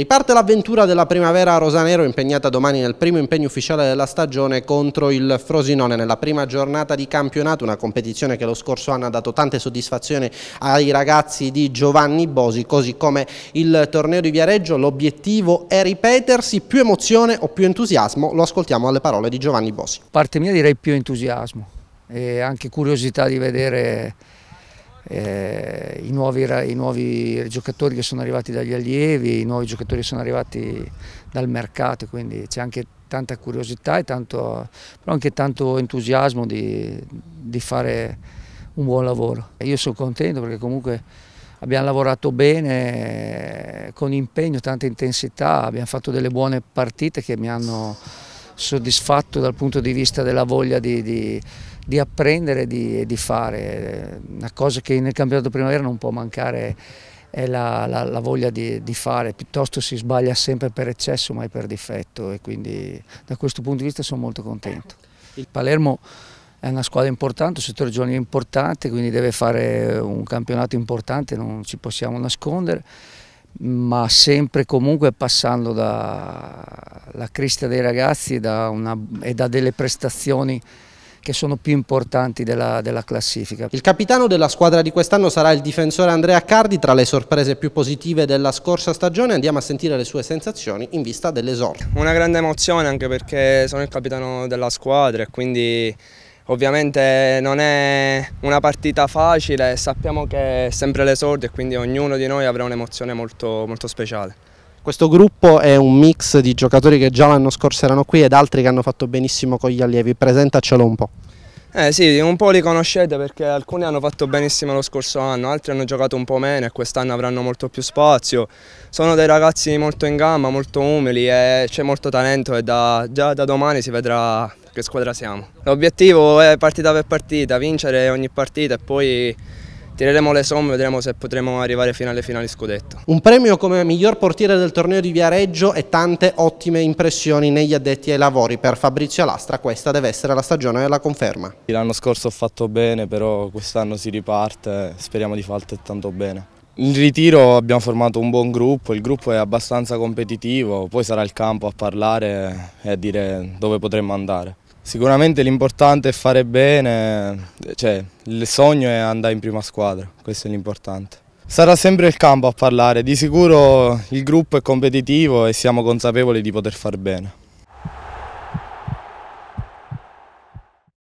Riparte l'avventura della primavera a Rosanero impegnata domani nel primo impegno ufficiale della stagione contro il Frosinone nella prima giornata di campionato, una competizione che lo scorso anno ha dato tante soddisfazioni ai ragazzi di Giovanni Bosi, così come il torneo di Viareggio. L'obiettivo è ripetersi, più emozione o più entusiasmo, lo ascoltiamo alle parole di Giovanni Bosi. Parte mia direi più entusiasmo e anche curiosità di vedere eh, i, nuovi, i, nuovi, giocatori che sono arrivati dagli allievi, i nuovi giocatori che sono arrivati dal mercato, quindi c'è anche tanta curiosità e tanto, però anche tanto entusiasmo di, di fare un buon lavoro. io sono contento perché comunque abbiamo lavorato bene, con impegno, tanta intensità, abbiamo fatto delle buone partite che mi hanno soddisfatto dal punto di vista della voglia di, di, di apprendere e di, di, fare. Una cosa che nel campionato primavera non può mancare è la, la, la voglia di, di, fare, piuttosto si sbaglia sempre per eccesso mai per difetto e quindi da questo punto di vista sono molto contento. Il Palermo è una squadra importante, un settore giovanile importante, quindi deve fare un campionato importante, non ci possiamo nascondere ma sempre comunque passando dalla crista dei ragazzi da una, e da delle prestazioni che sono più importanti della, della classifica. Il capitano della squadra di quest'anno sarà il difensore Andrea Cardi, tra le sorprese più positive della scorsa stagione andiamo a sentire le sue sensazioni in vista dell'esordio. Una grande emozione anche perché sono il capitano della squadra e quindi Ovviamente non è una partita facile, sappiamo che è sempre l'esordio e quindi ognuno di noi avrà un'emozione molto, molto speciale. Questo gruppo è un mix di giocatori che già l'anno scorso erano qui ed altri che hanno fatto benissimo con gli allievi, presentacelo un po'. Eh sì, un po' li conoscete perché alcuni hanno fatto benissimo lo scorso anno, altri hanno giocato un po' meno e quest'anno avranno molto più spazio. Sono dei ragazzi molto in gamba, molto umili e c'è molto talento e da, già da domani si vedrà che squadra siamo. L'obiettivo è partita per partita, vincere ogni partita e poi tireremo le somme, e vedremo se potremo arrivare fino alle finali scudetto. Un premio come miglior portiere del torneo di Viareggio e tante ottime impressioni negli addetti ai lavori. Per Fabrizio Lastra questa deve essere la stagione della conferma. L'anno scorso ho fatto bene, però quest'anno si riparte, speriamo di fare altrettanto bene. In ritiro abbiamo formato un buon gruppo, il gruppo è abbastanza competitivo, poi sarà il campo a parlare e a dire dove potremmo andare. Sicuramente l'importante è fare bene, cioè il sogno è andare in prima squadra, questo è l'importante. Sarà sempre il campo a parlare, di sicuro il gruppo è competitivo e siamo consapevoli di poter far bene.